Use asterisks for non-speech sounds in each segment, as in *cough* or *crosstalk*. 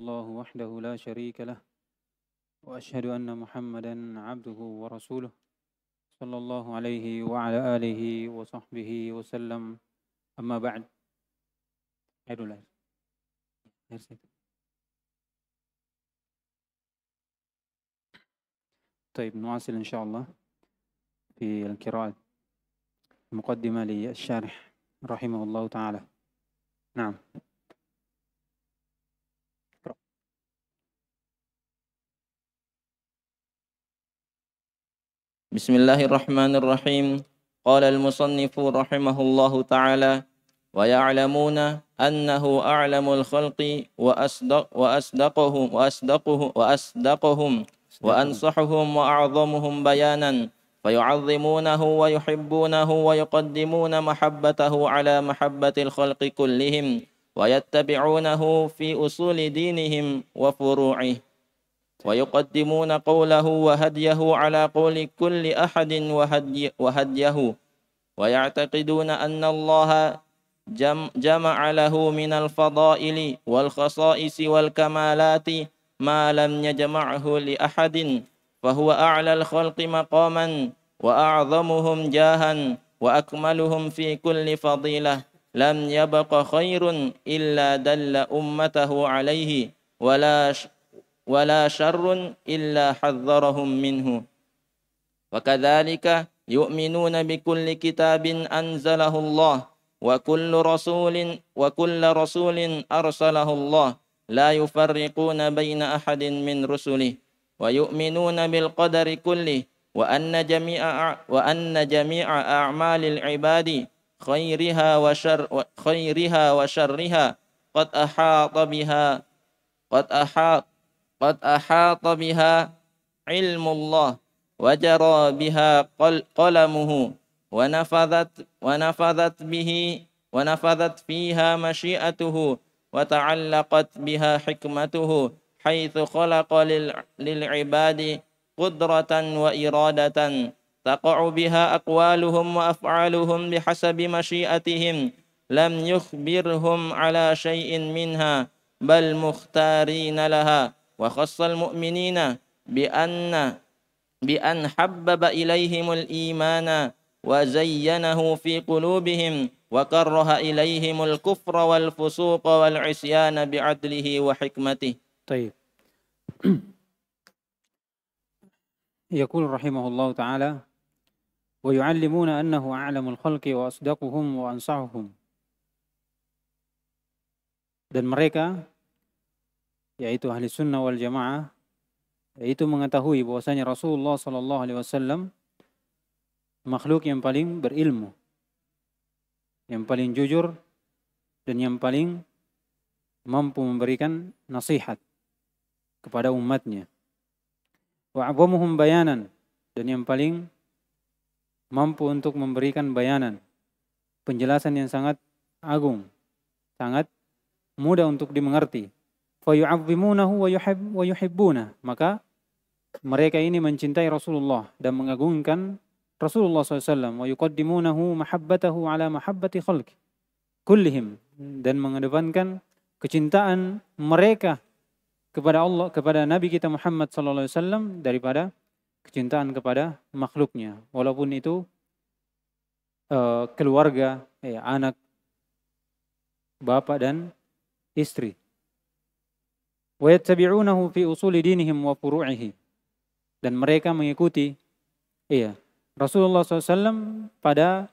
الله وحده لا شريك له وأشهد أن محمدا عبده ورسوله صلى الله عليه وعلى آله وصحبه وسلم أما بعد خير الأجر طيب نواصل إن شاء الله في القراءة المقدمة للشارح رحمه الله تعالى نعم بسم الله الرحمن الرحيم قال المصنف رحمه الله تعالى ويعلمون أنه أعلم الخلق وأصدق وأصدقهم وأصدقه وأصدقهم وأنصحهم وأعظمهم بيانا فيعظمونه ويحبونه ويقدمون محبته على محبة الخلق كلهم ويتبعونه في أصول دينهم وفروعه ويقدمون قوله وهديه على قول كل أحد وهدي وهديه ويعتقدون أن الله جمع له من الفضائل والخصائص والكمالات ما لم يجمعه لأحد فهو أعلى الخلق مقاما وأعظمهم جاها وأكملهم في كل فضيلة لم يبق خير إلا دل أمته عليه ولا ولا شر إلا حذرهم منه وكذلك يؤمنون بكل كتاب أنزله الله وكل رسول وكل رسول أرسله الله لا يفرقون بين أحد من رسله ويؤمنون بالقدر كله وأن جميع وأن جميع أعمال العباد خيرها وشر خيرها وشرها قد أحاط بها قد أحاط قد أحاط بها علم الله وجرى بها قلمه ونفذت ونفذت به ونفذت فيها مشيئته وتعلقت بها حكمته حيث خلق للعباد قدرة وإرادة تقع بها أقوالهم وأفعالهم بحسب مشيئتهم لم يخبرهم على شيء منها بل مختارين لها وخص المؤمنين بأن بأن حبب إليهم الإيمان وزينه في قلوبهم وكره إليهم الكفر والفسوق والعصيان بعدله وحكمته طيب *clears throat* يقول رحمه الله تعالى ويعلمون أنه أعلم الخلق وأصدقهم وأنصحهم dan mereka yaitu ahli sunnah wal jamaah yaitu mengetahui bahwasanya Rasulullah Shallallahu Alaihi Wasallam makhluk yang paling berilmu, yang paling jujur dan yang paling mampu memberikan nasihat kepada umatnya. Wa bayanan dan yang paling mampu untuk memberikan bayanan, penjelasan yang sangat agung, sangat mudah untuk dimengerti fayu'azzimunahu wa yuhibbuna. Maka mereka ini mencintai Rasulullah dan mengagungkan Rasulullah SAW wa yuqaddimunahu ala mahabbati khalq kullihim dan mengedepankan kecintaan mereka kepada Allah kepada Nabi kita Muhammad sallallahu alaihi wasallam daripada kecintaan kepada makhluknya walaupun itu eh, keluarga eh, anak bapak dan istri fi dinihim dan mereka mengikuti iya Rasulullah SAW pada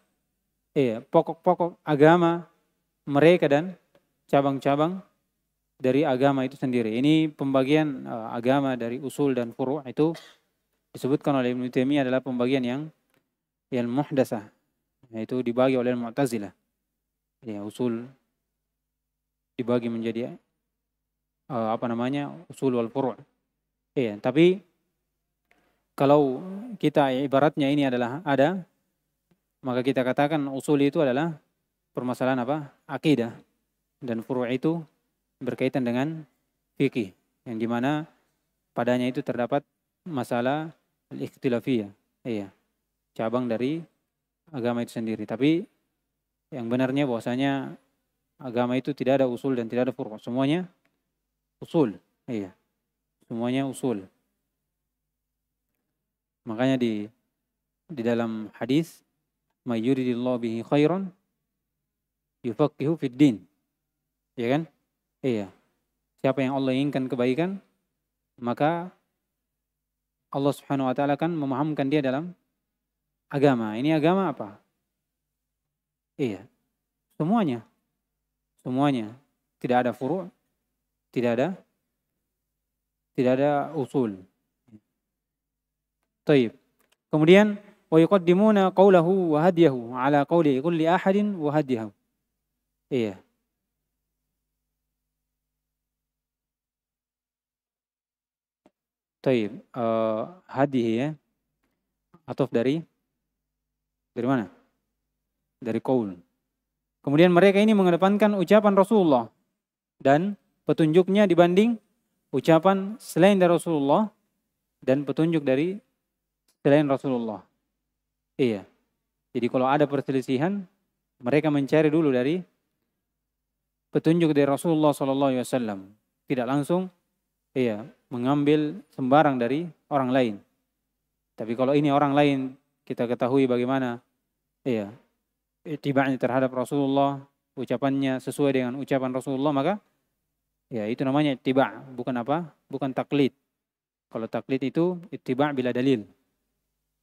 iya pokok-pokok agama mereka dan cabang-cabang dari agama itu sendiri. Ini pembagian eh, agama dari usul dan furu' itu disebutkan oleh Ibn Taimiyah adalah pembagian yang yang muhdasah yaitu dibagi oleh Mu'tazilah. Ya, usul dibagi menjadi uh, apa namanya usul wal furu'. Iya, tapi kalau kita ibaratnya ini adalah ada maka kita katakan usul itu adalah permasalahan apa? akidah dan furu' itu berkaitan dengan fikih yang dimana padanya itu terdapat masalah ikhtilafiyah Iya. Cabang dari agama itu sendiri. Tapi yang benarnya bahwasanya agama itu tidak ada usul dan tidak ada furu'. Semuanya usul iya semuanya usul makanya di di dalam hadis mayuridillahu bihi khairan yufaqihu fid din ya kan iya siapa yang Allah inginkan kebaikan maka Allah Subhanahu wa taala kan memahamkan dia dalam agama. Ini agama apa? Iya. Semuanya. Semuanya. Tidak ada furu', tidak ada? Tidak ada usul. Taib. Kemudian wa yuqaddimuna qawlahu wa hadiyahu ala qawli kulli ahadin wa hadiyahu. Iya. Taib. Uh, hadih ya. Atau dari dari mana? Dari qaul. Kemudian mereka ini mengedepankan ucapan Rasulullah dan petunjuknya dibanding ucapan selain dari Rasulullah dan petunjuk dari selain Rasulullah. Iya. Jadi kalau ada perselisihan, mereka mencari dulu dari petunjuk dari Rasulullah Sallallahu Alaihi Wasallam. Tidak langsung, iya, mengambil sembarang dari orang lain. Tapi kalau ini orang lain, kita ketahui bagaimana, iya, Tiba-tiba terhadap Rasulullah, ucapannya sesuai dengan ucapan Rasulullah, maka Ya, itu namanya ittiba, bukan apa? Bukan taklid. Kalau taklid itu ittiba bila dalil.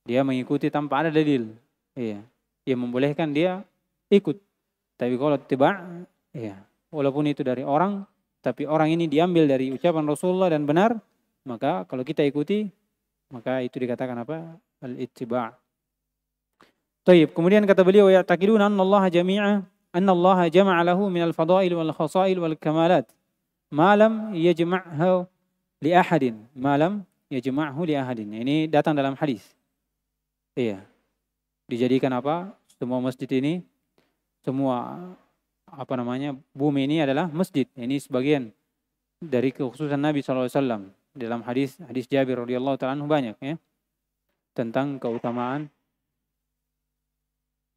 Dia mengikuti tanpa ada dalil. Iya. Dia membolehkan dia ikut. Tapi kalau ittiba, iya, walaupun itu dari orang, tapi orang ini diambil dari ucapan Rasulullah dan benar, maka kalau kita ikuti, maka itu dikatakan apa? Al-ittiba'. Baik, Kemudian kata beliau ya takidun anna Allah jami'a anna Allah jama'a lahu min al-fadail wal khasail wal kamalat malam yajma'hu li ahadin. Malam yajma'hu li ahadin. Ini datang dalam hadis. Iya. Dijadikan apa? Semua masjid ini semua apa namanya? bumi ini adalah masjid. Ini sebagian dari kekhususan Nabi SAW dalam hadis hadis Jabir radhiyallahu taala banyak ya tentang keutamaan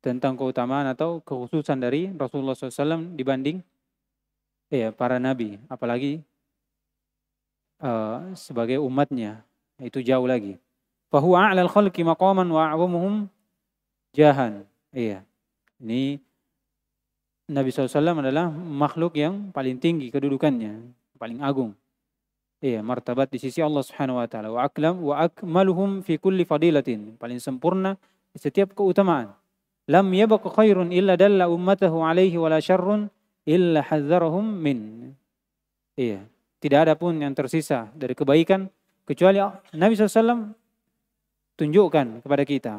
tentang keutamaan atau kekhususan dari Rasulullah SAW dibanding ya para nabi, apalagi uh, sebagai umatnya, itu jauh lagi. bahwa a'lal khalqi maqaman wa a'wamuhum jahan. Iya. Ini Nabi SAW adalah makhluk yang paling tinggi kedudukannya, paling agung. Iya, martabat di sisi Allah Subhanahu wa taala. Wa aklam wa akmaluhum fi kulli fadilatin, paling sempurna di setiap keutamaan. Lam yabqa khairun illa dalla ummatahu alaihi wala syarrun illa hadzarahum min. Iya, tidak ada pun yang tersisa dari kebaikan kecuali Nabi SAW tunjukkan kepada kita.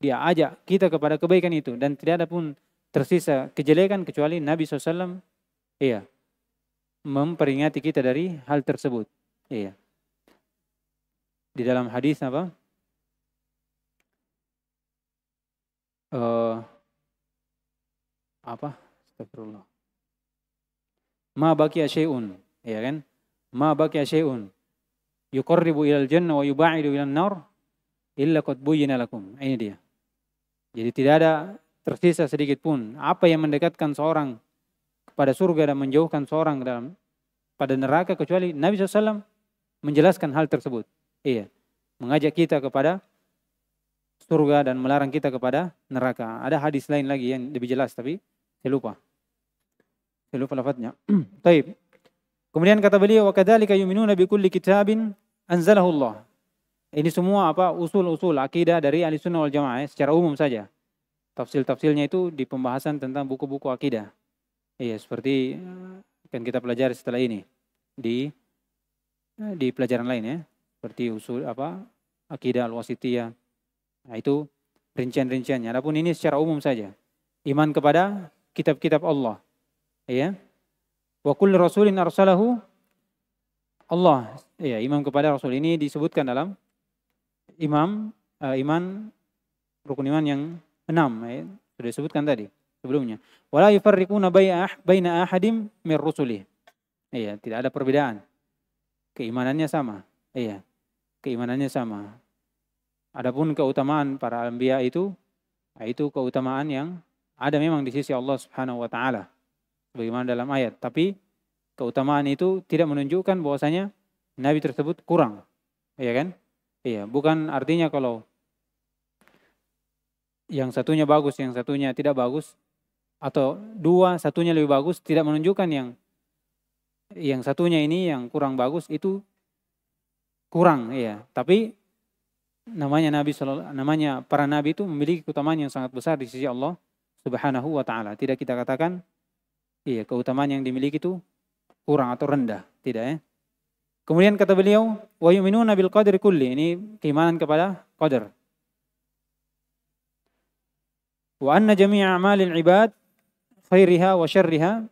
Dia ajak kita kepada kebaikan itu dan tidak ada pun tersisa kejelekan kecuali Nabi SAW iya memperingati kita dari hal tersebut. Iya. Di dalam hadis apa? Uh, apa? Astagfirullah ma baki asyai'un ya kan? Ma baki asyai'un yuqarribu ilal jannah wa yubaidu ilal nar illa qad buyyina lakum. Ini dia. Jadi tidak ada tersisa sedikit pun apa yang mendekatkan seorang kepada surga dan menjauhkan seorang ke dalam pada neraka kecuali Nabi SAW menjelaskan hal tersebut. Iya, mengajak kita kepada surga dan melarang kita kepada neraka. Ada hadis lain lagi yang lebih jelas tapi saya lupa. Saya lupa lafadznya. *clears throat* Taib. Kemudian kata beliau, وَكَذَلِكَ يُمِنُونَ بِكُلِّ كِتَابٍ أَنْزَلَهُ اللَّهِ Ini semua apa usul-usul akidah dari ahli sunnah wal jamaah ya, secara umum saja. Tafsil-tafsilnya itu di pembahasan tentang buku-buku akidah. Iya, seperti akan eh, kita pelajari setelah ini di eh, di pelajaran lain ya, seperti usul apa akidah al-wasitiyah. Nah, itu rincian-rinciannya. Adapun ini secara umum saja. Iman kepada kitab-kitab Allah, ya wa kullu rasulin arsalahu Allah ya imam kepada rasul ini disebutkan dalam imam uh, iman rukun iman yang enam ya, sudah disebutkan tadi sebelumnya wala yufarriquna baina ah, ahadim mir rusuli iya tidak ada perbedaan keimanannya sama iya keimanannya sama adapun keutamaan para anbiya itu nah, itu keutamaan yang ada memang di sisi Allah Subhanahu wa taala Bagaimana dalam ayat. Tapi keutamaan itu tidak menunjukkan bahwasanya nabi tersebut kurang. Iya kan? Iya, bukan artinya kalau yang satunya bagus, yang satunya tidak bagus atau dua satunya lebih bagus tidak menunjukkan yang yang satunya ini yang kurang bagus itu kurang ya tapi namanya nabi namanya para nabi itu memiliki keutamaan yang sangat besar di sisi Allah Subhanahu wa taala tidak kita katakan Iya, keutamaan yang dimiliki itu kurang atau rendah, tidak ya? Kemudian kata beliau, wa yu'minuna bil qadri kulli. Ini keimanan kepada qadar. Wa anna jami'a a'malil ibad khairiha wa syarriha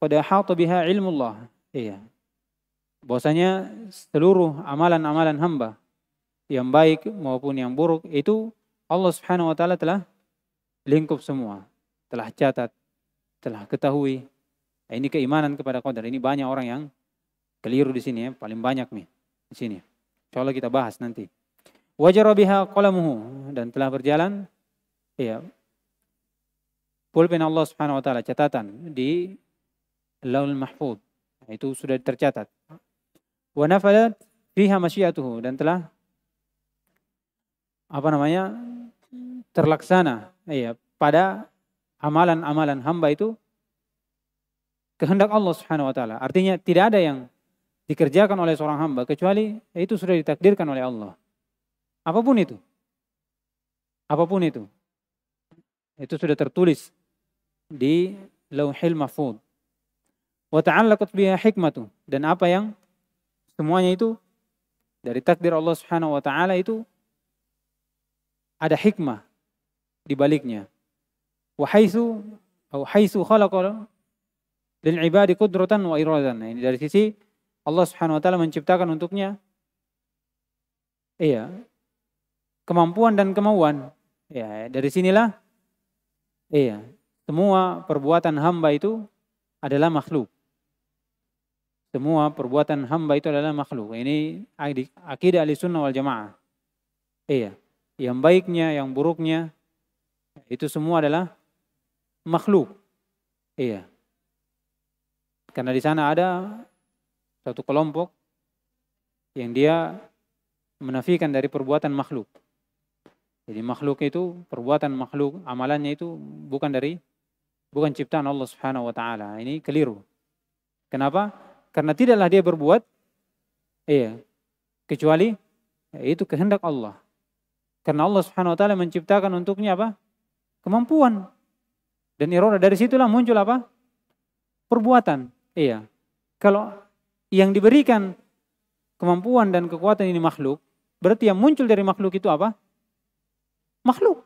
qad hata biha ilmullah. Iya. Bahwasanya seluruh amalan-amalan hamba yang baik maupun yang buruk itu Allah Subhanahu wa taala telah lingkup semua, telah catat telah ketahui. Nah, ini keimanan kepada qadar. Ini banyak orang yang keliru di sini ya, paling banyak nih di sini. Insya kita bahas nanti. Wajar qalamuhu dan telah berjalan ya pulpen Allah Subhanahu wa taala catatan di Laul Mahfud. Nah, itu sudah tercatat. Wa fiha masyiatuhu dan telah apa namanya terlaksana ya pada amalan-amalan hamba itu kehendak Allah Subhanahu wa taala. Artinya tidak ada yang dikerjakan oleh seorang hamba kecuali itu sudah ditakdirkan oleh Allah. Apapun itu. Apapun itu. Itu sudah tertulis di Lauhil Mahfuz. Wa ta'allaqat biha hikmatu dan apa yang semuanya itu dari takdir Allah Subhanahu wa taala itu ada hikmah di baliknya wahaisu atau haisu khalaqa lil ibadi qudratan wa Ini dari sisi Allah Subhanahu wa taala menciptakan untuknya iya kemampuan dan kemauan. Ya, dari sinilah iya semua perbuatan hamba itu adalah makhluk. Semua perbuatan hamba itu adalah makhluk. Ini akidah ahli sunnah wal jamaah. Iya. Yang baiknya, yang buruknya, itu semua adalah makhluk. Iya. Karena di sana ada satu kelompok yang dia menafikan dari perbuatan makhluk. Jadi makhluk itu perbuatan makhluk, amalannya itu bukan dari bukan ciptaan Allah Subhanahu wa taala. Ini keliru. Kenapa? Karena tidaklah dia berbuat iya, kecuali ya, itu kehendak Allah. Karena Allah Subhanahu wa taala menciptakan untuknya apa? Kemampuan dan iroda. Dari situlah muncul apa? Perbuatan. Iya. Kalau yang diberikan kemampuan dan kekuatan ini makhluk, berarti yang muncul dari makhluk itu apa? Makhluk.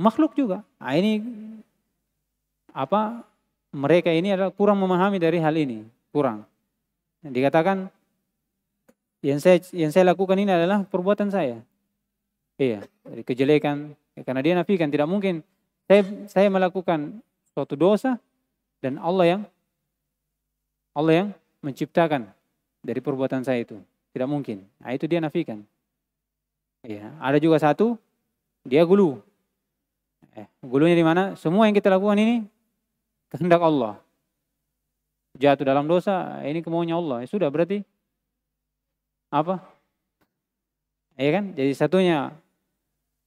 Makhluk juga. Nah, ini apa mereka ini adalah kurang memahami dari hal ini, kurang. Dikatakan yang saya yang saya lakukan ini adalah perbuatan saya. Iya, dari kejelekan karena dia nafikan tidak mungkin saya saya melakukan suatu dosa dan Allah yang Allah yang menciptakan dari perbuatan saya itu. Tidak mungkin. Nah, itu dia nafikan. Ya, ada juga satu dia gulu. Eh, gulunya di mana? Semua yang kita lakukan ini kehendak Allah. Jatuh dalam dosa, ini kemauannya Allah. Ya sudah berarti apa? Ya kan? Jadi satunya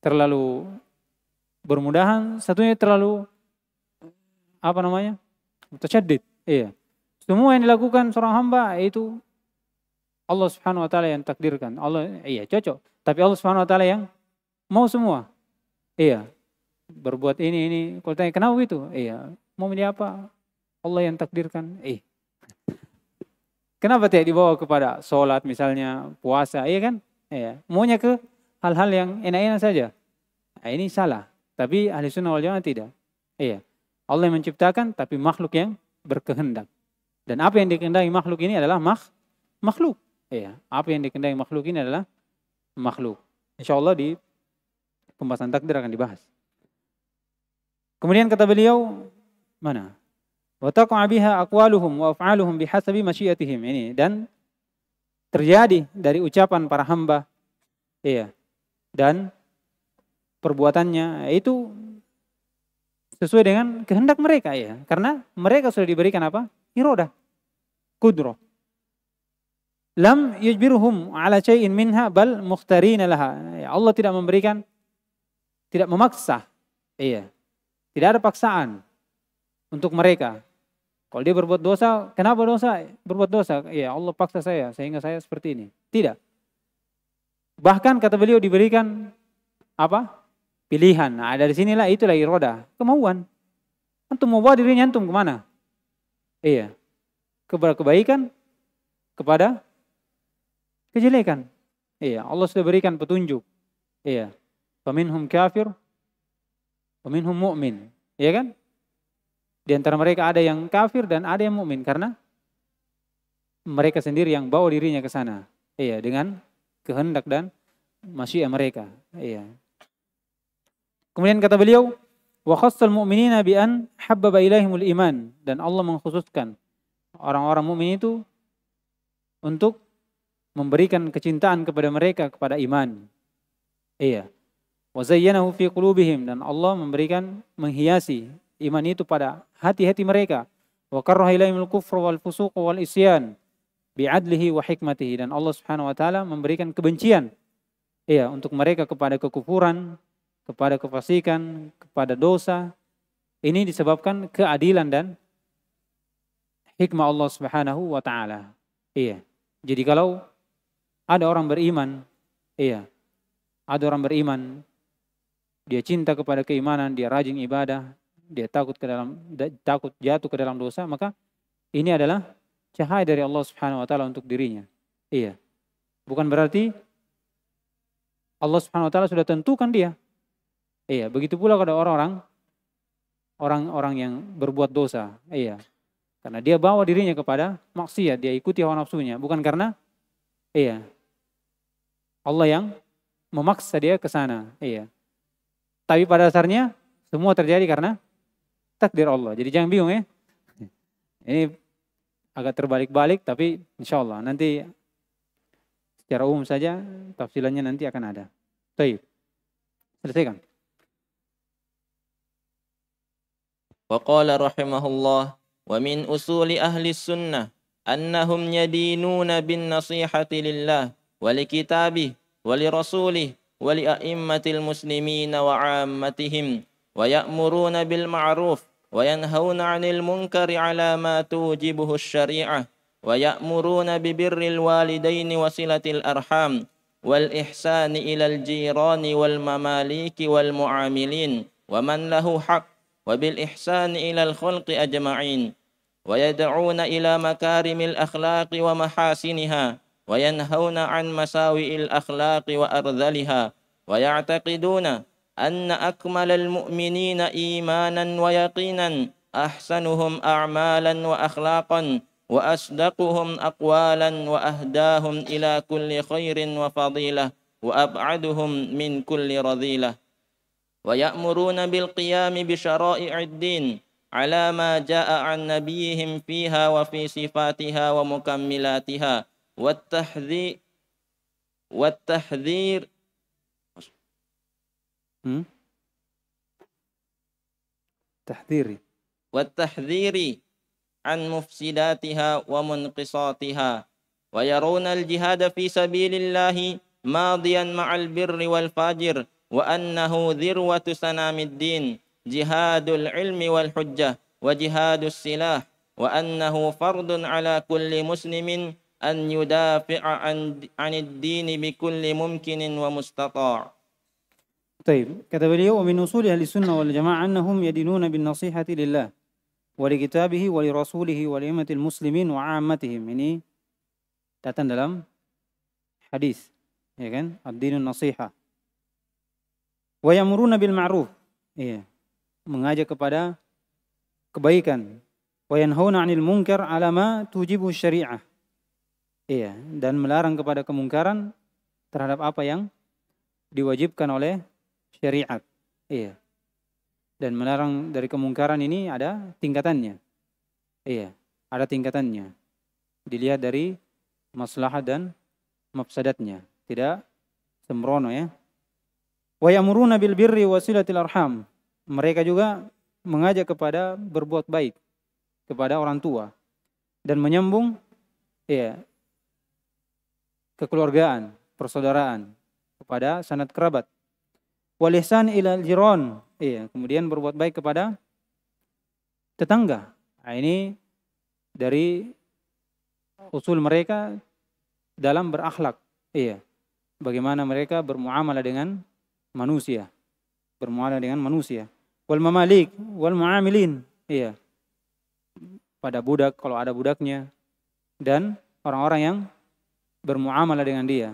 terlalu bermudahan, satunya terlalu apa namanya? mutasyadid. Iya. Semua yang dilakukan seorang hamba itu Allah Subhanahu wa taala yang takdirkan. Allah iya cocok, tapi Allah Subhanahu wa taala yang mau semua. Iya. Berbuat ini ini, kalau tanya kenapa itu Iya. Mau menjadi apa? Allah yang takdirkan. Eh. Kenapa tidak dibawa kepada sholat misalnya, puasa, iya kan? Iya. Maunya ke hal-hal yang enak-enak saja. Nah, ini salah. Tapi ahli sunnah wal jamaah tidak. Iya. Allah yang menciptakan tapi makhluk yang berkehendak. Dan apa yang dikehendaki makhluk ini adalah mak makhluk. Iya. Apa yang dikehendaki makhluk ini adalah makhluk. Insya Allah di pembahasan takdir akan dibahas. Kemudian kata beliau, mana? Wataku Abiha akwaluhum wa af'aluhum bihasabi masyiatihim. Ini dan terjadi dari ucapan para hamba. Iya. Dan perbuatannya itu sesuai dengan kehendak mereka ya. Karena mereka sudah diberikan apa? Iroda. Kudro. Lam yujbirhum ala cain minha bal mukhtarina laha. Ya, Allah tidak memberikan, tidak memaksa. Iya. Tidak ada paksaan untuk mereka. Kalau dia berbuat dosa, kenapa dosa? Berbuat dosa. Ya Allah paksa saya sehingga saya seperti ini. Tidak. Bahkan kata beliau diberikan apa? pilihan. Nah, dari sinilah itulah iroda, kemauan. Antum mau bawa dirinya antum kemana? Iya. Kepada kebaikan, kepada kejelekan. Iya, Allah sudah berikan petunjuk. Iya. Faminhum kafir, faminhum mu'min. Iya kan? Di antara mereka ada yang kafir dan ada yang mukmin karena mereka sendiri yang bawa dirinya ke sana. Iya, dengan kehendak dan masih mereka. Iya, Kemudian kata beliau, wa khassal mu'minina bi an habbaba ilaihimul iman dan Allah mengkhususkan orang-orang mukmin itu untuk memberikan kecintaan kepada mereka kepada iman. Iya. Wa zayyanahu fi qulubihim dan Allah memberikan menghiasi iman itu pada hati-hati mereka. Wa karraha ilaihimul kufra wal fusuq wal isyan bi adlihi wa hikmatihi dan Allah Subhanahu wa taala memberikan kebencian iya untuk mereka kepada kekufuran kepada kefasikan, kepada dosa. Ini disebabkan keadilan dan hikmah Allah Subhanahu wa taala. Iya. Jadi kalau ada orang beriman, iya. Ada orang beriman dia cinta kepada keimanan, dia rajin ibadah, dia takut ke dalam takut jatuh ke dalam dosa, maka ini adalah cahaya dari Allah Subhanahu wa taala untuk dirinya. Iya. Bukan berarti Allah Subhanahu wa taala sudah tentukan dia Iya, begitu pula pada orang-orang orang-orang yang berbuat dosa. Iya. Karena dia bawa dirinya kepada maksiat, dia ikuti hawa nafsunya, bukan karena iya. Allah yang memaksa dia ke sana. Iya. Tapi pada dasarnya semua terjadi karena takdir Allah. Jadi jangan bingung ya. Ini agak terbalik-balik tapi insya Allah nanti secara umum saja tafsirannya nanti akan ada. Baik. Selesaikan. وقال رحمه الله ومن أصول أهل السنة أنهم يدينون بالنصيحة لله ولكتابه ولرسوله ولأئمة المسلمين وعامتهم ويأمرون بالمعروف وينهون عن المنكر على ما توجبه الشريعة ويأمرون ببر الوالدين وصلة الأرحام والإحسان إلى الجيران والمماليك والمعاملين ومن له حق وبالإحسان إلى الخلق أجمعين ويدعون إلى مكارم الأخلاق ومحاسنها وينهون عن مساوئ الأخلاق وأرذلها ويعتقدون أن أكمل المؤمنين إيمانا ويقينا أحسنهم أعمالا وأخلاقا وأصدقهم أقوالا وأهداهم إلى كل خير وفضيلة وأبعدهم من كل رذيلة ويأمرون بالقيام بشرائع الدين على ما جاء عن نبيهم فيها وفي صفاتها ومكملاتها والتحذير والتحذير تحذيري والتحذير عن مفسداتها ومنقصاتها ويرون الجهاد في سبيل الله ماضيا مع البر والفاجر وأنه ذروة سنام الدين جهاد العلم والحجة وجهاد السلاح وأنه فرض على كل مسلم أن يدافع عن, عن الدين بكل ممكن ومستطاع طيب كتب اليوم ومن أصول أهل السنة والجماعة أنهم يدينون بالنصيحة لله ولكتابه ولرسوله ولأمة المسلمين وعامتهم يعني تاتن دلم حديث يعني الدين النصيحه Wa yamuruna bil ma'ruf. Iya. Mengajak kepada kebaikan. Wa yanhauna 'anil munkar 'ala ma tujibu syariah. Iya, dan melarang kepada kemungkaran terhadap apa yang diwajibkan oleh syariat. Iya. Dan melarang dari kemungkaran ini ada tingkatannya. Iya, ada tingkatannya. Dilihat dari maslahat dan mafsadatnya. Tidak sembrono ya. Wa yamuruna bil birri wasilatil arham. Mereka juga mengajak kepada berbuat baik kepada orang tua dan menyambung ya kekeluargaan, persaudaraan kepada sanat kerabat. Walisan ila jiron, iya, kemudian berbuat baik kepada tetangga. Nah, ini dari usul mereka dalam berakhlak, iya. Bagaimana mereka bermuamalah dengan manusia. Bermuamalah dengan manusia. Wal mamalik, wal muamilin. Iya. Pada budak, kalau ada budaknya. Dan orang-orang yang bermuamalah dengan dia.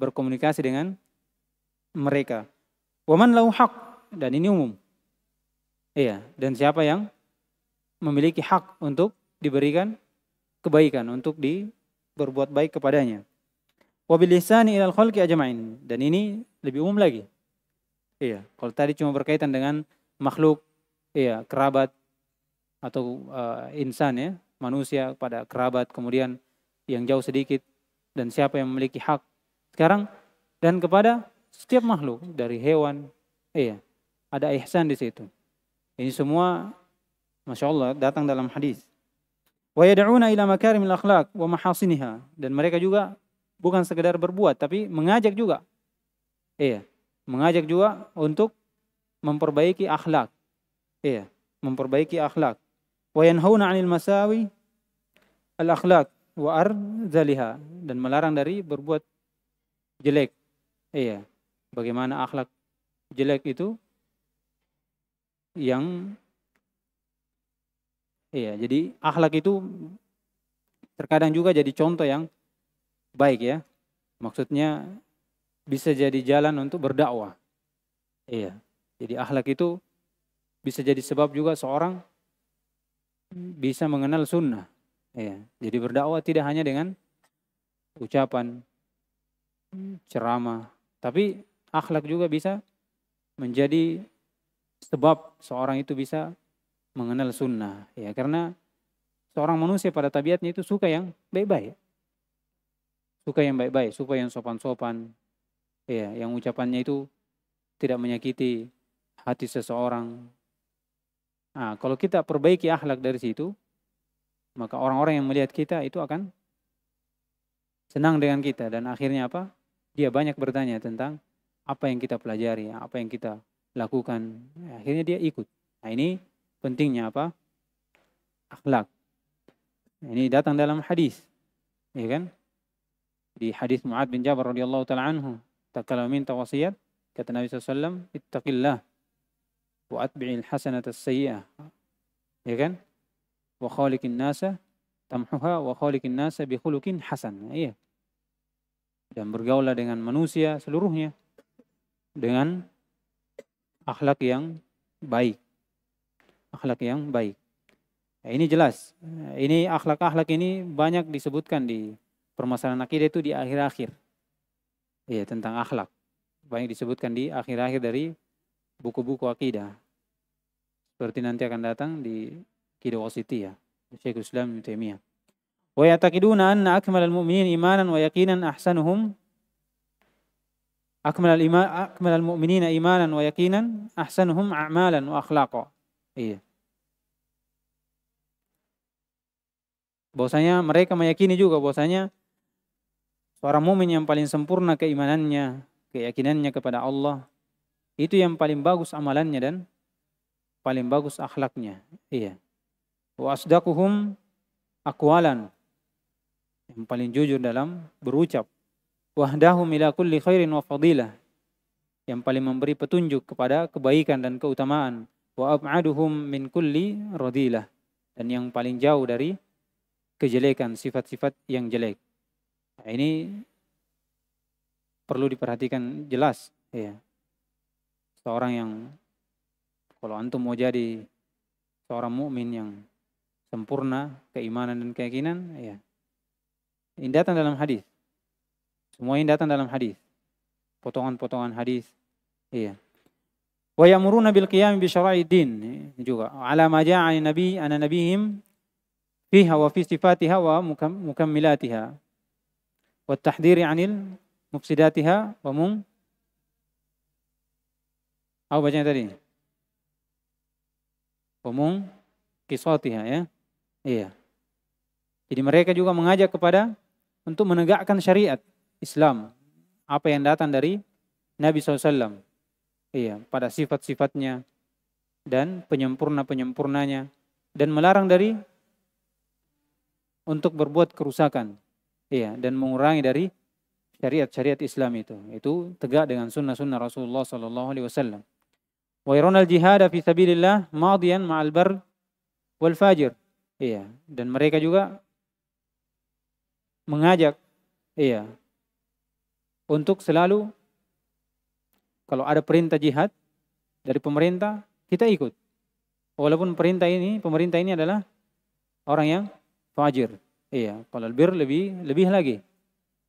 Berkomunikasi dengan mereka. Waman lahu hak. Dan ini umum. Iya. Dan siapa yang memiliki hak untuk diberikan kebaikan untuk di berbuat baik kepadanya. Wabilisani ilal khalqi Dan ini lebih umum lagi. Iya, kalau tadi cuma berkaitan dengan makhluk, iya, kerabat atau uh, insan ya, manusia pada kerabat, kemudian yang jauh sedikit dan siapa yang memiliki hak. Sekarang dan kepada setiap makhluk dari hewan, iya, ada ihsan di situ. Ini semua Masya Allah datang dalam hadis. Wa yad'una ila makarimil akhlaq wa mahasiniha dan mereka juga bukan sekedar berbuat tapi mengajak juga. Iya. Mengajak juga untuk memperbaiki akhlak. Iya, memperbaiki akhlak. Wa yanhauna 'anil masawi al akhlak wa arzaliha dan melarang dari berbuat jelek. Iya. Bagaimana akhlak jelek itu yang iya, jadi akhlak itu terkadang juga jadi contoh yang baik ya. Maksudnya bisa jadi jalan untuk berdakwah. Iya. Jadi akhlak itu bisa jadi sebab juga seorang bisa mengenal sunnah. Iya. Jadi berdakwah tidak hanya dengan ucapan, ceramah, tapi akhlak juga bisa menjadi sebab seorang itu bisa mengenal sunnah. Ya, karena seorang manusia pada tabiatnya itu suka yang baik-baik. Suka yang baik-baik, suka yang sopan-sopan, ya yang ucapannya itu tidak menyakiti hati seseorang. Nah, kalau kita perbaiki akhlak dari situ, maka orang-orang yang melihat kita itu akan senang dengan kita dan akhirnya apa? Dia banyak bertanya tentang apa yang kita pelajari, apa yang kita lakukan. Akhirnya dia ikut. Nah, ini pentingnya apa? Akhlak. Ini datang dalam hadis. Ya kan? Di hadis Mu'ad bin Jabal radhiyallahu taala anhu Tak kalau minta wasiat, kata Nabi SAW, ittaqillah wa atbi'il hasanat as-sayyah. Ya kan? Wa khaliqin nasa tamhuha wa khaliqin nasa bi khuluqin hasan. Iya. Dan bergaulah dengan manusia seluruhnya dengan akhlak yang baik. Akhlak yang baik. Ya, ini jelas. Ini akhlak-akhlak ini banyak disebutkan di permasalahan akidah itu di akhir-akhir ya tentang akhlak banyak disebutkan di akhir-akhir dari buku-buku akidah seperti nanti akan datang di kido Wasiti ya Syekh Islam Ibnu Taimiyah wa yataqiduna anna akmalal mu'minin imanan wa yaqinan ahsanuhum akmalal iman akmalal mu'minina imanan wa yaqinan ahsanuhum a'malan wa akhlaqa iya bahwasanya mereka meyakini juga bahwasanya Seorang mumin yang paling sempurna keimanannya, keyakinannya kepada Allah, itu yang paling bagus amalannya dan paling bagus akhlaknya. Iya. Wa asdaquhum aqwalan. Yang paling jujur dalam berucap. Wahdahu ila kulli khairin wa fadilah. Yang paling memberi petunjuk kepada kebaikan dan keutamaan. Wa ab'aduhum min kulli radilah. Dan yang paling jauh dari kejelekan, sifat-sifat yang jelek. Nah, ini perlu diperhatikan jelas ya. Seorang yang kalau antum mau jadi seorang mukmin yang sempurna keimanan dan keyakinan ya. Ini datang dalam hadis. Semua ini datang dalam hadis. Potongan-potongan hadis. Iya. Wa ya'muruna bil qiyam bi din juga. Ala ma ja'a nabi ana nabihim fiha wa fi sifatiha wa mukammilatiha wa tahdhiri 'anil mufsidatiha wa mung Aku tadi. Pemung kiswatiha ya. Iya. Jadi mereka juga mengajak kepada untuk menegakkan syariat Islam. Apa yang datang dari Nabi SAW. Iya, pada sifat-sifatnya dan penyempurna-penyempurnanya. Dan melarang dari untuk berbuat kerusakan. Iya, dan mengurangi dari syariat-syariat Islam itu. Itu tegak dengan sunnah-sunnah Rasulullah sallallahu alaihi wasallam. Wa al jihad fi sabilillah madiyan ma'al bar wal fajir. Iya, dan mereka juga mengajak iya untuk selalu kalau ada perintah jihad dari pemerintah kita ikut. Walaupun perintah ini, pemerintah ini adalah orang yang fajir. Iya, kalau lebih lebih lebih lagi.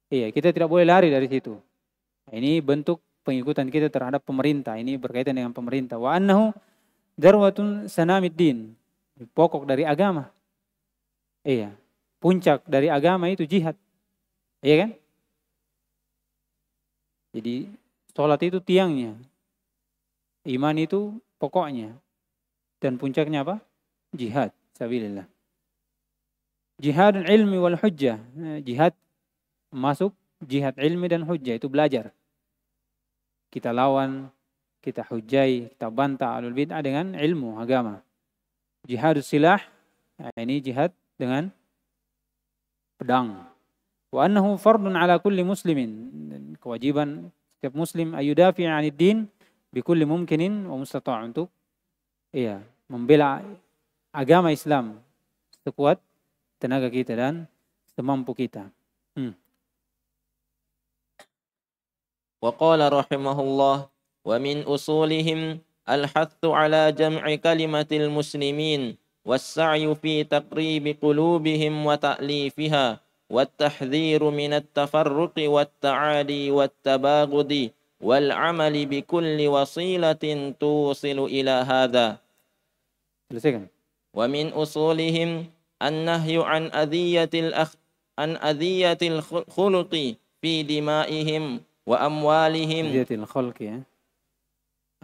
Iya, kita tidak boleh lari dari situ. Ini bentuk pengikutan kita terhadap pemerintah. Ini berkaitan dengan pemerintah. Wa annahu darwatun sanamiddin. Pokok dari agama. Iya, puncak dari agama itu jihad. Iya kan? Jadi sholat itu tiangnya. Iman itu pokoknya. Dan puncaknya apa? Jihad. Sabilillah jihad ilmi wal hujjah. Eh, jihad masuk jihad ilmi dan hujjah itu belajar. Kita lawan, kita hujjai, kita bantah alul bid'ah dengan ilmu agama. Jihad silah eh, ini jihad dengan pedang. Wa annahu fardun ala kulli muslimin. Kewajiban setiap muslim ayudafi 'anid din bikulli mumkinin wa mustata' untuk iya, membela agama Islam sekuat tenaga kita dan semampu kita. Hmm. وقال رحمه الله ومن أصولهم الحث على جمع كلمة المسلمين والسعي في تقريب قلوبهم وتأليفها والتحذير من التفرق والتعادي والتباغض والعمل بكل وصيلة توصل إلى هذا. ومن أصولهم النهي عن أذية الأخ عن أذية الخلق في دمائهم وأموالهم أذية الخلق إيه؟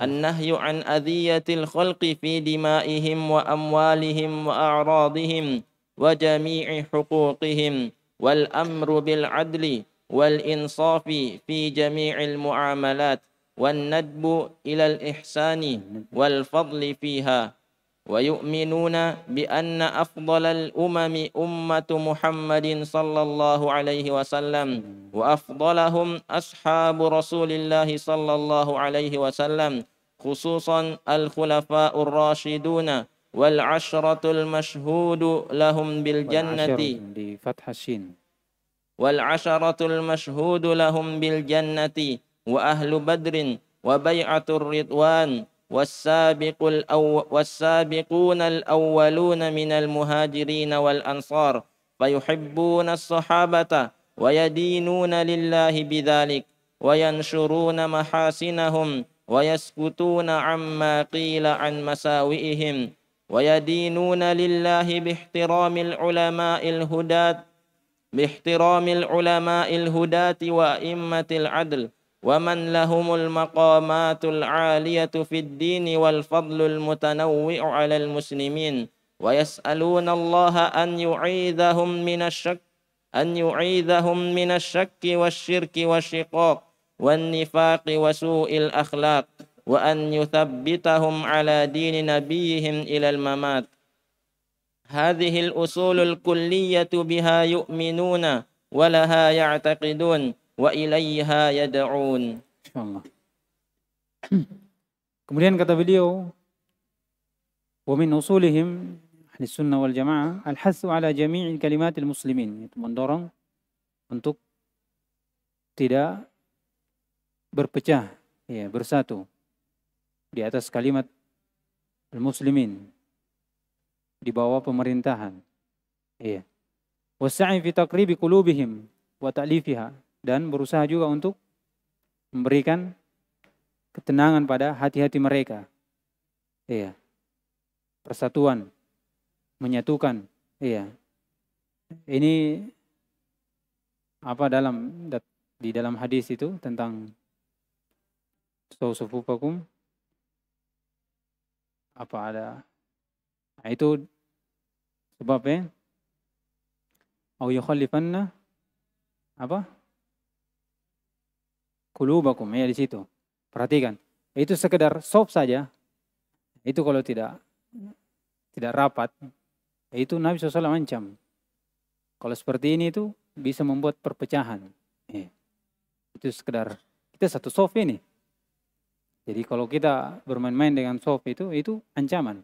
النهي عن أذية الخلق في دمائهم وأموالهم وأعراضهم وجميع حقوقهم والأمر بالعدل والإنصاف في جميع المعاملات والندب إلى الإحسان والفضل فيها ويؤمنون بأن أفضل الأمم أمة محمد صلى الله عليه وسلم وأفضلهم أصحاب رسول الله صلى الله عليه وسلم خصوصا الخلفاء الراشدون والعشرة المشهود لهم بالجنة الشين والعشرة المشهود لهم بالجنة وأهل بدر وبيعة الرضوان والسابق الأو والسابقون الأولون من المهاجرين والأنصار فيحبون الصحابة ويدينون لله بذلك وينشرون محاسنهم ويسكتون عما قيل عن مساوئهم ويدينون لله باحترام العلماء الهداة باحترام العلماء الهداة وأئمة العدل ومن لهم المقامات العالية في الدين والفضل المتنوع على المسلمين ويسألون الله أن يعيذهم من الشك أن يعيذهم من الشك والشرك والشقاق والنفاق وسوء الأخلاق وأن يثبتهم على دين نبيهم إلى الممات هذه الأصول الكلية بها يؤمنون ولها يعتقدون wa ilaiha yad'un. *clears throat* Kemudian kata beliau, wa min usulihim ahli sunnah wal jamaah al-hasu ala kalimat kalimatil muslimin. Itu mendorong untuk tidak berpecah, ya, bersatu di atas kalimat al-muslimin di bawah pemerintahan. Iya. Wasa'i fi taqribi qulubihim wa ta'lifiha dan berusaha juga untuk memberikan ketenangan pada hati-hati mereka. Iya. Persatuan, menyatukan. Iya. Ini apa dalam di dalam hadis itu tentang sausufukum apa ada nah, itu sebabnya au yukhallifanna apa kulubakum ya di situ. Perhatikan, itu sekedar soft saja. Itu kalau tidak tidak rapat, itu Nabi SAW ancam. Kalau seperti ini itu bisa membuat perpecahan. Eh, itu sekedar kita satu soft ini. Jadi kalau kita bermain-main dengan soft itu itu ancaman.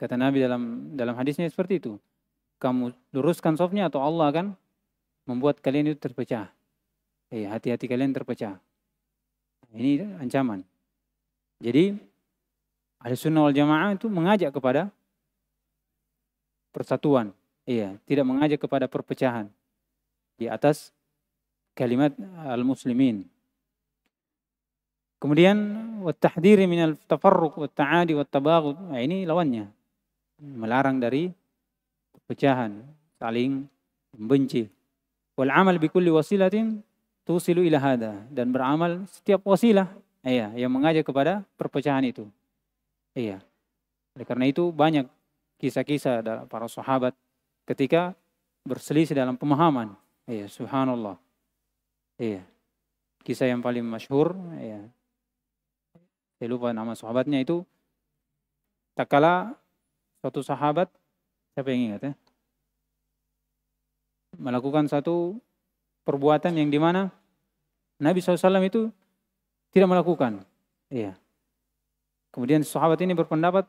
Kata Nabi dalam dalam hadisnya seperti itu. Kamu luruskan softnya atau Allah akan membuat kalian itu terpecah eh, hati-hati kalian terpecah. Ini ancaman. Jadi ada sunnah wal jamaah itu mengajak kepada persatuan. Iya, tidak mengajak kepada perpecahan di atas kalimat al-muslimin. Kemudian min minal tafarruq wat ta'adi wat tabagud nah, ini lawannya. Melarang dari perpecahan, saling membenci. Wal amal bi kulli wasilatin tusilu ilahada dan beramal setiap wasilah iya yang mengajak kepada perpecahan itu. Iya. Oleh karena itu banyak kisah-kisah dari para sahabat ketika berselisih dalam pemahaman. Iya, subhanallah. Iya. Kisah yang paling masyhur, iya. Saya lupa nama sahabatnya itu tak kala suatu sahabat siapa yang ingat ya melakukan satu perbuatan yang dimana Nabi SAW itu tidak melakukan. Iya. Kemudian sahabat ini berpendapat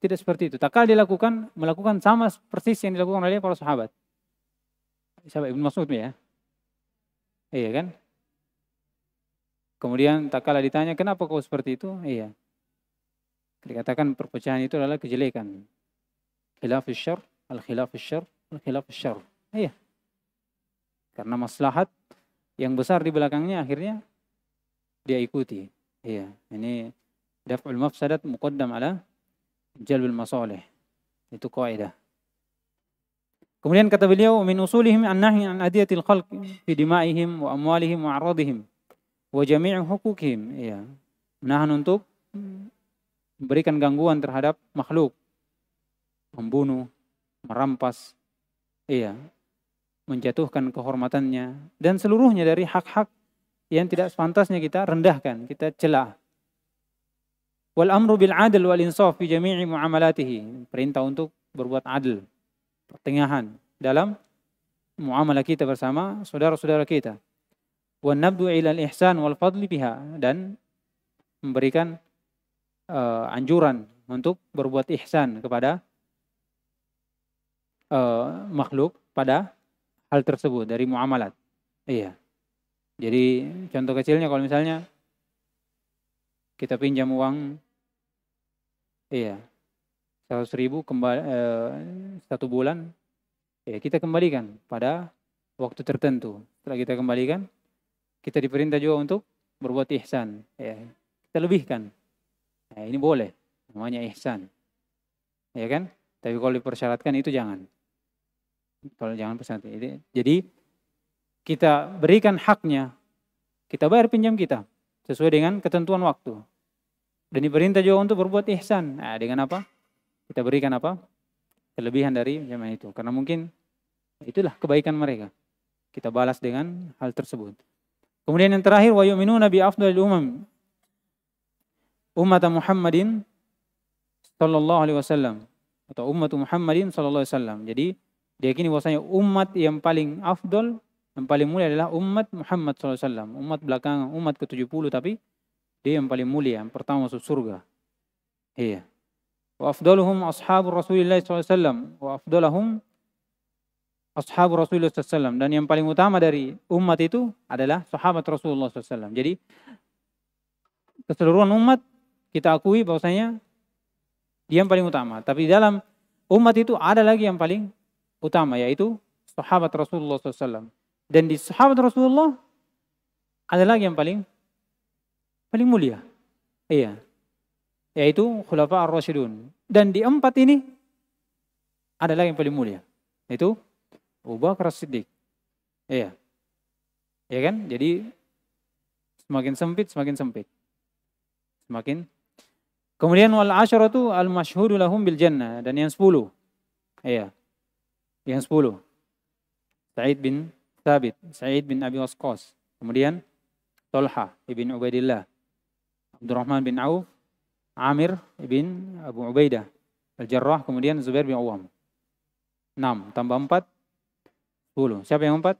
tidak seperti itu. Takal dilakukan, melakukan sama persis yang dilakukan oleh para sahabat. Sahabat Ibn Mas'ud ya. Iya kan? Kemudian tak kala ditanya, kenapa kau seperti itu? Iya. Dikatakan perpecahan itu adalah kejelekan. Khilafus syar, al-khilafus syar, al-khilafus syar. Iya. Karena maslahat yang besar di belakangnya akhirnya dia ikuti. Iya, ini daf'ul mafsadat muqaddam ala jalbul masalih. Itu kaidah. Kemudian kata beliau min usulihim annahi an adiyatil khalq fi dima'ihim wa amwalihim wa aradihim wa jami'i hukukihim. Iya. Menahan untuk memberikan gangguan terhadap makhluk. Membunuh, merampas. Iya, menjatuhkan kehormatannya dan seluruhnya dari hak-hak yang tidak sepantasnya kita rendahkan, kita celah. Wal amru bil adl wal insaf fi jami'i muamalatihi. Perintah untuk berbuat adil, pertengahan dalam muamalah kita bersama saudara-saudara kita. Wan nabdu ila al ihsan wal fadli biha dan memberikan uh, anjuran untuk berbuat ihsan kepada uh, makhluk pada hal tersebut dari muamalat. Iya. Jadi contoh kecilnya kalau misalnya kita pinjam uang iya 100 ribu kembali, eh, satu bulan ya kita kembalikan pada waktu tertentu. Setelah kita kembalikan, kita diperintah juga untuk berbuat ihsan. Ya, kita lebihkan. Nah, ini boleh, namanya ihsan. Ya kan? Tapi kalau dipersyaratkan itu jangan. Tolong jangan pesan. Jadi kita berikan haknya, kita bayar pinjam kita sesuai dengan ketentuan waktu. Dan diperintah juga untuk berbuat ihsan. Nah, dengan apa? Kita berikan apa? Kelebihan dari pinjaman itu. Karena mungkin itulah kebaikan mereka. Kita balas dengan hal tersebut. Kemudian yang terakhir wa yu'minuna bi afdalil umam umat Muhammadin sallallahu alaihi wasallam atau umat Muhammadin sallallahu alaihi wasallam. Jadi dia kini bahwasanya umat yang paling afdol, yang paling mulia adalah umat Muhammad SAW. Umat belakang, umat ke-70 tapi dia yang paling mulia, yang pertama masuk surga. Iya. Wa afdoluhum ashabu Rasulullah SAW. Wa afdoluhum ashabu Rasulullah SAW. Dan yang paling utama dari umat itu adalah sahabat Rasulullah SAW. Jadi keseluruhan umat kita akui bahwasanya dia yang paling utama. Tapi dalam umat itu ada lagi yang paling utama yaitu sahabat Rasulullah SAW. Dan di sahabat Rasulullah ada lagi yang paling paling mulia. Iya. Yaitu Khulafa ar -Rashidun. Dan di empat ini ada lagi yang paling mulia. Yaitu Abu Bakar Iya. Iya kan? Jadi semakin sempit, semakin sempit. Semakin Kemudian wal asyaratu al masyhudu lahum bil jannah dan yang sepuluh. Iya. Yang sepuluh. Sa'id bin Thabit, Sa'id bin Abi Waskos. Kemudian Tolha ibn Ubaidillah, Abdurrahman bin Auf, Amir ibn Abu Ubaidah, Al-Jarrah, kemudian Zubair bin Awam. 6 tambah 4 10. Siapa yang 4?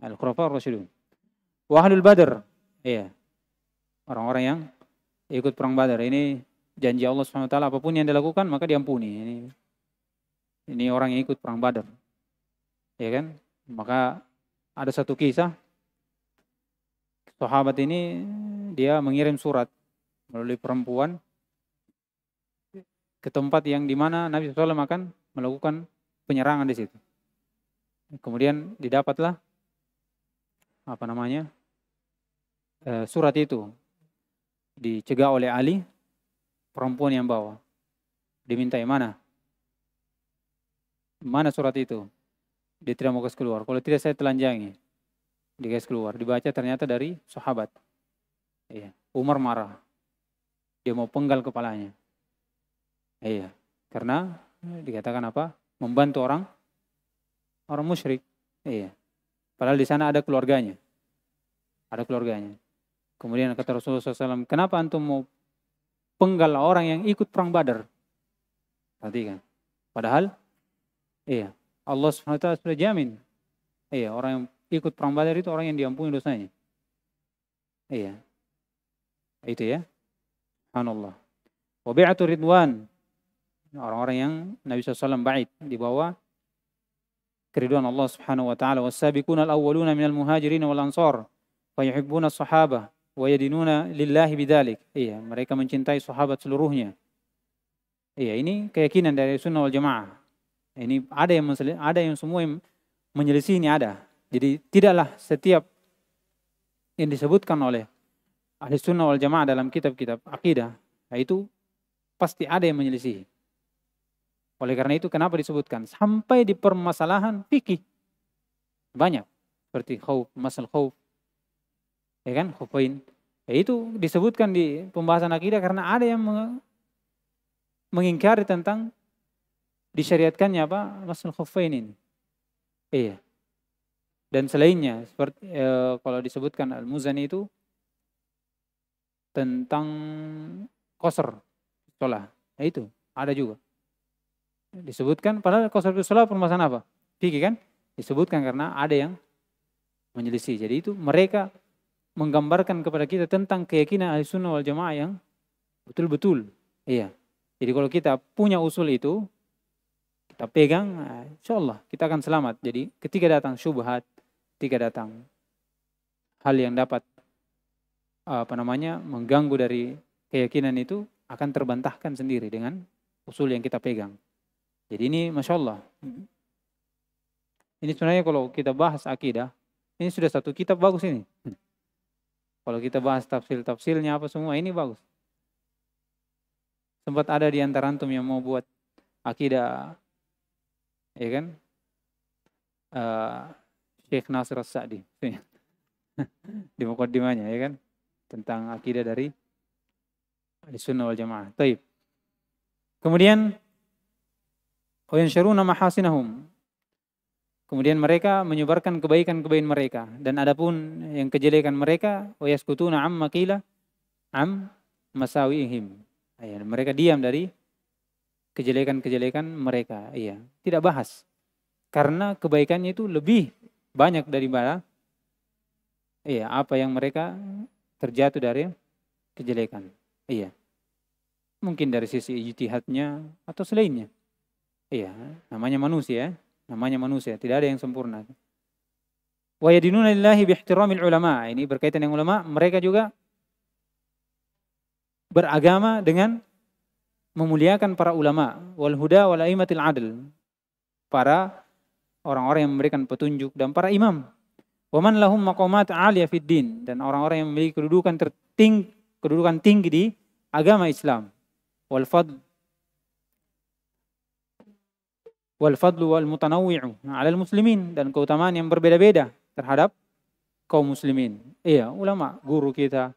Al-Khulafa Rasyidun. Wa ahlul Badr. Iya. Orang-orang yang ikut perang Badar. Ini janji Allah SWT apapun yang dilakukan maka diampuni. Ini ini orang yang ikut perang Badar. Ya kan? Maka ada satu kisah sahabat ini dia mengirim surat melalui perempuan ke tempat yang dimana Nabi SAW akan melakukan penyerangan di situ. Kemudian didapatlah apa namanya eh, surat itu dicegah oleh Ali perempuan yang bawa dimintai mana Mana surat itu? Dia tidak mau kasih keluar. Kalau tidak saya telanjangi. Dia kasih keluar. Dibaca ternyata dari sahabat. Iya. Umar marah. Dia mau penggal kepalanya. Iya. Karena dikatakan apa? Membantu orang orang musyrik. Iya. Padahal di sana ada keluarganya. Ada keluarganya. Kemudian kata Rasulullah SAW, kenapa antum mau penggal orang yang ikut perang badar? Perhatikan. Padahal Iya. Allah swt sudah jamin. Iya, orang yang ikut perang Badar itu orang yang diampuni dosanya. Iya. Itu ya. Subhanallah. Wabi'atu ridwan. Orang-orang yang Nabi SAW baik di bawah keriduan Allah Subhanahu wa taala wasabiquna al-awwaluna minal muhajirin wal ansar wa yuhibbuna as-sahaba wa yadinuna lillahi bidzalik. Iya, mereka mencintai sahabat seluruhnya. Iya, ini keyakinan dari sunnah wal jamaah ini ada yang ada yang semua yang menyelisih ini ada. Jadi tidaklah setiap yang disebutkan oleh ahli sunnah wal jamaah dalam kitab-kitab akidah yaitu pasti ada yang menyelisih. Oleh karena itu kenapa disebutkan sampai di permasalahan fikih banyak seperti khauf, masal khauf. Ya kan? khufain Ya itu disebutkan di pembahasan akidah karena ada yang mengingkari tentang disyariatkannya apa? Masnul khufainin. Iya. Dan selainnya seperti e, kalau disebutkan Al-Muzani itu tentang koser sholat. Nah itu ada juga. Disebutkan padahal koser sholat permasalahan apa? Fikir kan? Disebutkan karena ada yang menyelisih. Jadi itu mereka menggambarkan kepada kita tentang keyakinan ahli sunnah wal jamaah yang betul-betul. Iya. Jadi kalau kita punya usul itu, kita pegang, eh, insya Allah kita akan selamat. Jadi ketika datang syubhat, ketika datang hal yang dapat apa namanya mengganggu dari keyakinan itu akan terbantahkan sendiri dengan usul yang kita pegang. Jadi ini masya Allah. Ini sebenarnya kalau kita bahas akidah, ini sudah satu kitab bagus ini. Kalau kita bahas tafsir tafsirnya apa semua ini bagus sempat ada di antara antum yang mau buat akidah ya kan uh, Sheikh Nasr Sa'di *laughs* di mukaddimahnya ya kan tentang akidah dari di sunnah wal jamaah. Baik. Kemudian wayansyaruna mahasinahum. Kemudian mereka menyebarkan kebaikan-kebaikan mereka dan adapun yang kejelekan mereka wayaskutuna amma qila am masawiihim. Ayah, mereka diam dari kejelekan-kejelekan mereka. Iya, tidak bahas. Karena kebaikannya itu lebih banyak daripada iya, apa yang mereka terjatuh dari kejelekan. Iya. Mungkin dari sisi ijtihadnya atau selainnya. Iya, namanya manusia, namanya manusia, tidak ada yang sempurna. Wa yadinuna bihtiramil ulama. Ini berkaitan dengan ulama, mereka juga beragama dengan memuliakan para ulama wal huda wal aimatil adl para orang-orang yang memberikan petunjuk dan para imam waman lahum maqamat aliyah fid din dan orang-orang yang memiliki kedudukan terting kedudukan tinggi di agama Islam wal fadl wal fadlu wal mutanawwi'u alal muslimin dan keutamaan yang berbeda-beda terhadap kaum muslimin iya ulama guru kita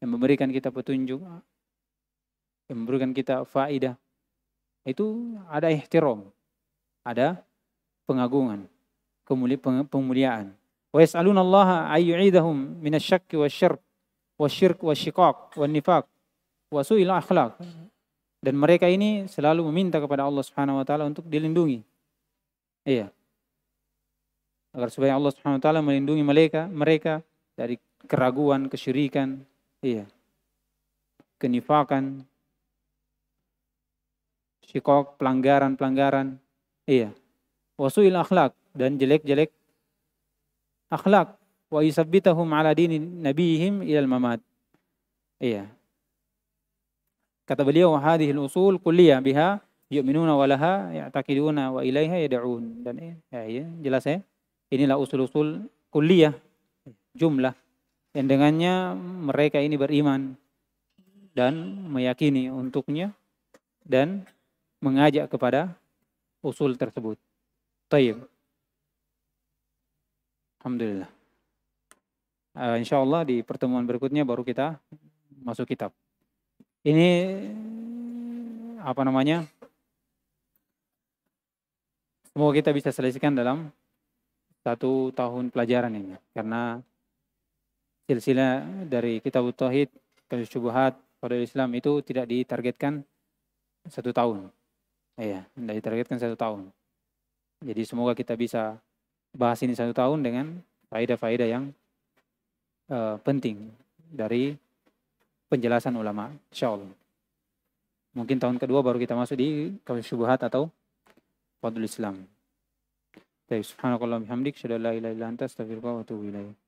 yang memberikan kita petunjuk yang memberikan kita faidah itu ada ihtiram, ada pengagungan, pemuliaan. Wa yas'aluna Allah ayyu'idahum min asy-syakki wasy-syirk wasyirk wasyiqaq wan nifaq wa su'il Dan mereka ini selalu meminta kepada Allah Subhanahu wa taala untuk dilindungi. Iya. Agar supaya Allah Subhanahu wa taala melindungi mereka mereka dari keraguan, kesyirikan, iya. kenifakan, syikok, pelanggaran-pelanggaran. Iya. Wasuil akhlak dan jelek-jelek akhlak wa yusabbitahum ala dini nabihim ilal mamat. Iya. Kata beliau hadhil usul kuliah biha yu'minuna walaha ya'taqiduna wa ilaiha yad'un. Dan eh, ya, ya, jelas ya. Inilah usul-usul kuliah jumlah yang dengannya mereka ini beriman dan meyakini untuknya dan mengajak kepada usul tersebut. Tayyib. Alhamdulillah. Uh, eh, insya Allah di pertemuan berikutnya baru kita masuk kitab. Ini apa namanya? Semoga kita bisa selesaikan dalam satu tahun pelajaran ini. Karena silsilah dari kitab Tauhid, Syubuhat, pada Islam itu tidak ditargetkan satu tahun. Iya, tidak ditargetkan satu tahun. Jadi semoga kita bisa bahas ini satu tahun dengan faedah-faedah yang uh, penting dari penjelasan ulama. Insya Allah. Mungkin tahun kedua baru kita masuk di kawin subuhat atau fadlul Islam. Baik, subhanakallah bihamdik, syadallah ilaih lantas, tafirullah wa tuwilaih.